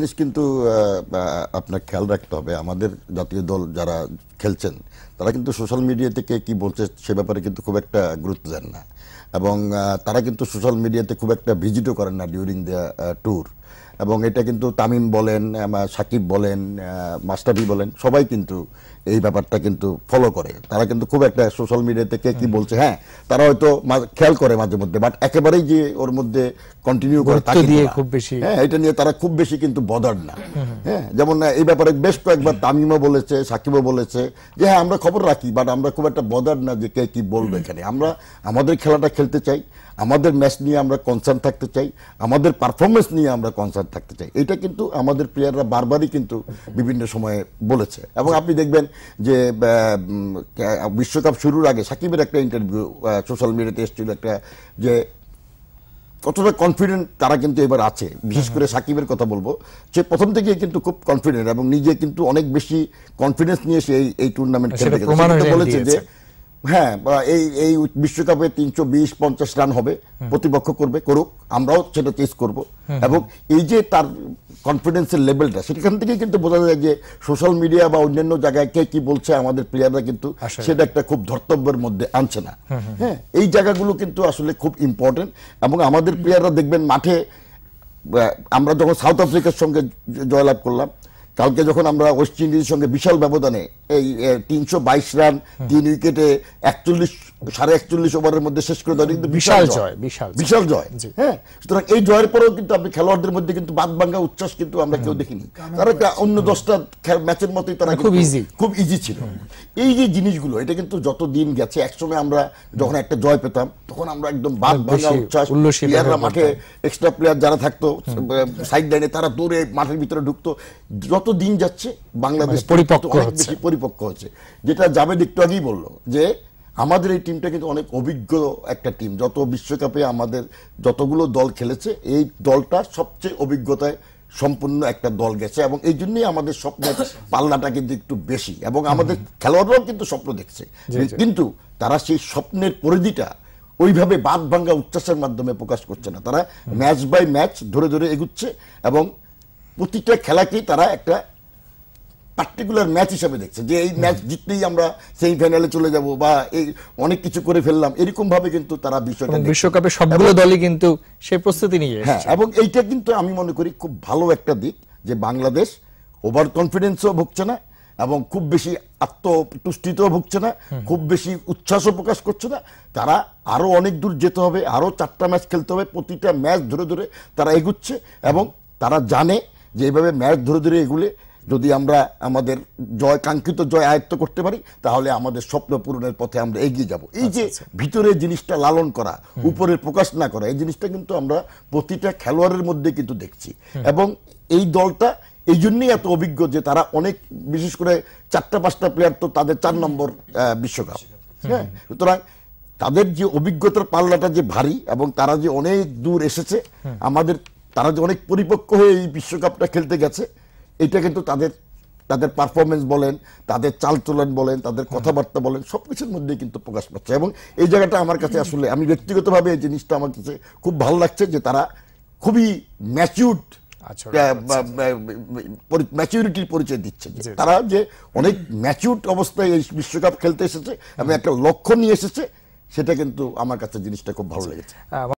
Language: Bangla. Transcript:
জিনিস কিন্তু আপনার খেয়াল রাখতে হবে আমাদের জাতীয় দল যারা খেলছেন তারা কিন্তু সোশ্যাল মিডিয়া থেকে কি বলছে সে ব্যাপারে কিন্তু খুব একটা গুরুত্ব দেন না এবং তারা কিন্তু সোশ্যাল মিডিয়াতে খুব একটা ভিজিটও করেন না ডিউরিং দ্য ট্যুর এবং এটা কিন্তু তামিম বলেন সাকিব বলেন মাস্টাবি বলেন সবাই কিন্তু এই ব্যাপারটা কিন্তু ফলো করে তারা কিন্তু খুব একটা সোশ্যাল মিডিয়া থেকে কি বলছে হ্যাঁ তারা হয়তো খেয়াল করে মাঝে মধ্যে বাট একেবারেই যে ওর মধ্যে কন্টিনিউ করে তাকে দিয়ে খুব বেশি হ্যাঁ এটা নিয়ে তারা খুব বেশি কিন্তু বদার না হ্যাঁ যেমন এই ব্যাপারে বেশ কয়েকবার তামিমও বলেছে সাকিবও বলেছে যে হ্যাঁ আমরা খবর রাখি বাট আমরা খুব একটা বদার না যে কে কী বলবে এখানে আমরা আমাদের খেলাটা খেলতে চাই আমাদের ম্যাচ নিয়ে আমরা কনসার্ন থাকতে চাই আমাদের পারফরমেন্স নিয়ে আমরা কনসার্ন থাকতে চাই এটা কিন্তু আমাদের প্লেয়াররা বারবারই কিন্তু বিভিন্ন সময়ে বলেছে এবং আপনি দেখবেন যে বিশ্বকাপ শুরুর আগে সাকিবের একটা ইন্টারভিউ সোশ্যাল মিডিয়াতে এসেছিল একটা যে কতটা কনফিডেন্ট তারা কিন্তু এবার আছে বিশেষ করে সাকিবের কথা বলবো সে প্রথম থেকে কিন্তু খুব কনফিডেন্ট এবং নিজে কিন্তু অনেক বেশি কনফিডেন্স নিয়ে সে এই টুর্নামেন্ট খেলে বলেছে যে হ্যাঁ এই এই বিশ্বকাপে তিনশো বিশ পঞ্চাশ রান হবে প্রতিপক্ষ করবে করুক আমরাও সেটা চেস করব এবং এই যে তার কনফিডেন্সের লেভেলটা সেখান থেকেই কিন্তু বোঝা যায় যে সোশ্যাল মিডিয়া বা অন্যান্য জায়গায় কে কি বলছে আমাদের প্লেয়াররা কিন্তু সেটা একটা খুব ধর্তব্যের মধ্যে আনছে না হ্যাঁ এই জায়গাগুলো কিন্তু আসলে খুব ইম্পর্টেন্ট এবং আমাদের প্লেয়াররা দেখবেন মাঠে আমরা যখন সাউথ আফ্রিকার সঙ্গে জয়লাভ করলাম কালকে যখন আমরা ওয়েস্ট ইন্ডিজের সঙ্গে বিশাল ব্যবধানে এই তিনশো বাইশ রান তিন উইকেটে একচল্লিশ সাড়ে একচল্লিশ ওভারের মধ্যে শেষ করে দেওয়া কিন্তু বিশাল জয় বিশাল বিশাল জয় হ্যাঁ সুতরাং এই জয়ের পরেও কিন্তু আপনি খেলোয়াড়দের মধ্যে কিন্তু বাদ ভাঙ্গা উচ্ছ্বাস কিন্তু আমরা কেউ দেখিনি তারা অন্য দশটা ম্যাচের মতোই তারা খুব ইজি খুব ইজি ছিল এই যে জিনিসগুলো এটা কিন্তু যত দিন গেছে একসময় আমরা যখন একটা জয় পেতাম তখন আমরা একদম বাদ ভাঙ্গা উচ্ছ্বাস প্লেয়াররা মাঠে এক্সট্রা প্লেয়ার যারা থাকতো সাইড লাইনে তারা দৌড়ে মাঠের ভিতরে ঢুকতো যত দিন যাচ্ছে বাংলাদেশ মানে পরিপক্ক হচ্ছে প্রতিপক্ষ হচ্ছে যেটা জাভেদ একটু আগেই বললো যে আমাদের এই টিমটা কিন্তু অনেক অভিজ্ঞ একটা টিম যত বিশ্বকাপে আমাদের যতগুলো দল খেলেছে এই দলটা সবচেয়ে অভিজ্ঞতায় সম্পূর্ণ একটা দল গেছে এবং এই জন্যই আমাদের স্বপ্নের পাল্লাটা কিন্তু একটু বেশি এবং আমাদের খেলোয়াড়রাও কিন্তু স্বপ্ন দেখছে কিন্তু তারা সেই স্বপ্নের পরিধিটা ওইভাবে বাদ ভাঙ্গা উচ্ছ্বাসের মাধ্যমে প্রকাশ করছে না তারা ম্যাচ বাই ম্যাচ ধরে ধরে এগুচ্ছে এবং প্রতিটা খেলাকেই তারা একটা পার্টিকুলার ম্যাচ হিসাবে দেখছে যে এই ম্যাচ জিততেই আমরা সেমিফাইনালে চলে যাব বা এই অনেক কিছু করে ফেললাম এরকম ভাবে কিন্তু তারা বিষয়টা বিশ্বকাপে সবগুলো দলই কিন্তু সেই প্রস্তুতি নিয়ে হ্যাঁ এবং এইটা কিন্তু আমি মনে করি খুব ভালো একটা দিক যে বাংলাদেশ ওভার কনফিডেন্সও ভুগছে না এবং খুব বেশি আত্মতুষ্টিতেও ভুগছে না খুব বেশি উচ্ছ্বাসও প্রকাশ করছে না তারা আরও অনেক দূর যেতে হবে আরও চারটা ম্যাচ খেলতে হবে প্রতিটা ম্যাচ ধরে ধরে তারা এগুচ্ছে এবং তারা জানে যে এইভাবে ম্যাচ ধরে ধরে এগুলে যদি আমরা আমাদের জয় কাঙ্ক্ষিত জয় আয়ত্ত করতে পারি তাহলে আমাদের স্বপ্ন পূরণের পথে আমরা এগিয়ে যাব এই আচ্ছা, যে আচ্ছা। ভিতরে জিনিসটা লালন করা উপরে প্রকাশ না করা এই জিনিসটা কিন্তু আমরা প্রতিটা খেলোয়াড়ের মধ্যে কিন্তু দেখছি এবং এই দলটা এই জন্যই এত অভিজ্ঞ যে তারা অনেক বিশেষ করে চারটা পাঁচটা প্লেয়ার তো তাদের চার নম্বর বিশ্বকাপ হ্যাঁ সুতরাং তাদের যে অভিজ্ঞতার পাল্লাটা যে ভারী এবং তারা যে অনেক দূর এসেছে আমাদের তারা যে অনেক পরিপক্ক হয়ে এই বিশ্বকাপটা খেলতে গেছে এটা কিন্তু তাদের তাদের পারফরমেন্স বলেন তাদের চালচলন বলেন তাদের কথাবার্তা বলেন সব কিছুর মধ্যেই কিন্তু প্রকাশ পাচ্ছে এবং এই জায়গাটা আমার কাছে আসলে আমি ব্যক্তিগতভাবে এই জিনিসটা আমার কাছে খুব ভালো লাগছে যে তারা খুবই ম্যাচিউড আচ্ছা, আচ্ছা। ম্যাচিউরিটির পরিচয় দিচ্ছে তারা যে অনেক ম্যাচিউড অবস্থায় এই বিশ্বকাপ খেলতে এসেছে এবং একটা লক্ষ্য নিয়ে এসেছে সেটা কিন্তু আমার কাছে জিনিসটা খুব ভালো লেগেছে